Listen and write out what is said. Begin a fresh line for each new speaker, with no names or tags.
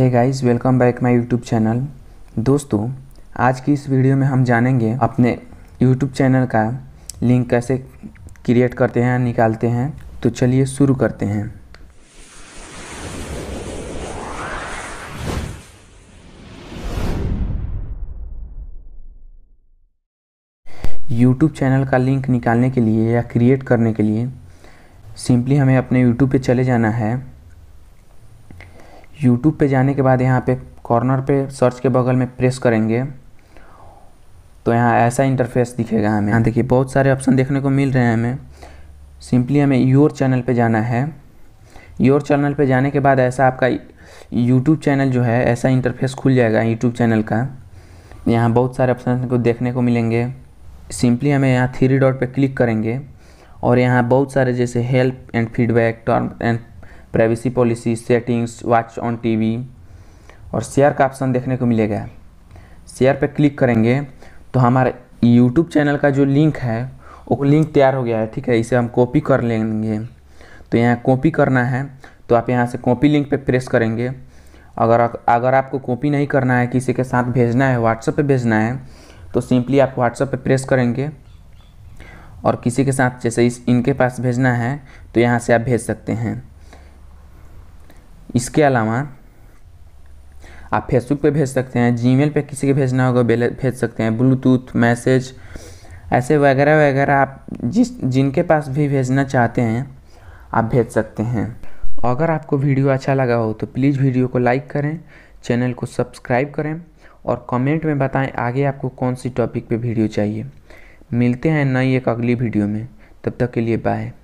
hey guys welcome back my YouTube channel दोस्तों आज की इस वीडियो में हम जानेंगे अपने यूट्यूब चैनल का लिंक कैसे क्रिएट करते हैं निकालते हैं तो चलिए शुरू करते हैं यूट्यूब चैनल का लिंक निकालने के लिए या क्रिएट करने के लिए सिंपली हमें अपने यूट्यूब पे चले जाना है यूट्यूब पे जाने के बाद यहाँ पे कॉर्नर पे सर्च के बगल में प्रेस करेंगे तो यहाँ ऐसा इंटरफेस दिखेगा हमें यहाँ देखिए बहुत सारे ऑप्शन देखने को मिल रहे हैं हमें सिंपली हमें योर चैनल पे जाना है योर चैनल पे जाने के बाद ऐसा आपका यूट्यूब चैनल जो है ऐसा इंटरफेस खुल जाएगा यूट्यूब चैनल का यहाँ बहुत सारे ऑप्शन को देखने को मिलेंगे सिंपली हमें यहाँ थ्री डॉट पर क्लिक करेंगे और यहाँ बहुत सारे जैसे help and feedback term and privacy policy settings watch on TV और शेयर का ऑप्शन देखने को मिलेगा शेयर पर क्लिक करेंगे तो हमारे यूट्यूब चैनल का जो लिंक है वो लिंक तैयार हो गया है ठीक है इसे हम कॉपी कर लेंगे तो यहाँ कॉपी करना है तो आप यहाँ से कॉपी लिंक पे प्रेस करेंगे अगर अगर आपको कॉपी नहीं करना है किसी के साथ भेजना है व्हाट्सएप पे भेजना है तो सिंपली आप व्हाट्सएप पे प्रेस करेंगे और किसी के साथ जैसे इस इनके पास भेजना है तो यहाँ से आप भेज सकते हैं इसके अलावा आप फेसबुक पे भेज सकते हैं जीमेल पे किसी के भेजना होगा भेज सकते हैं ब्लूटूथ मैसेज ऐसे वगैरह वगैरह आप जिस जिनके पास भी भेजना चाहते हैं आप भेज सकते हैं अगर आपको वीडियो अच्छा लगा हो तो प्लीज़ वीडियो को लाइक करें चैनल को सब्सक्राइब करें और कमेंट में बताएं आगे आपको कौन सी टॉपिक पे वीडियो चाहिए मिलते हैं नई एक अगली वीडियो में तब तक के लिए बाय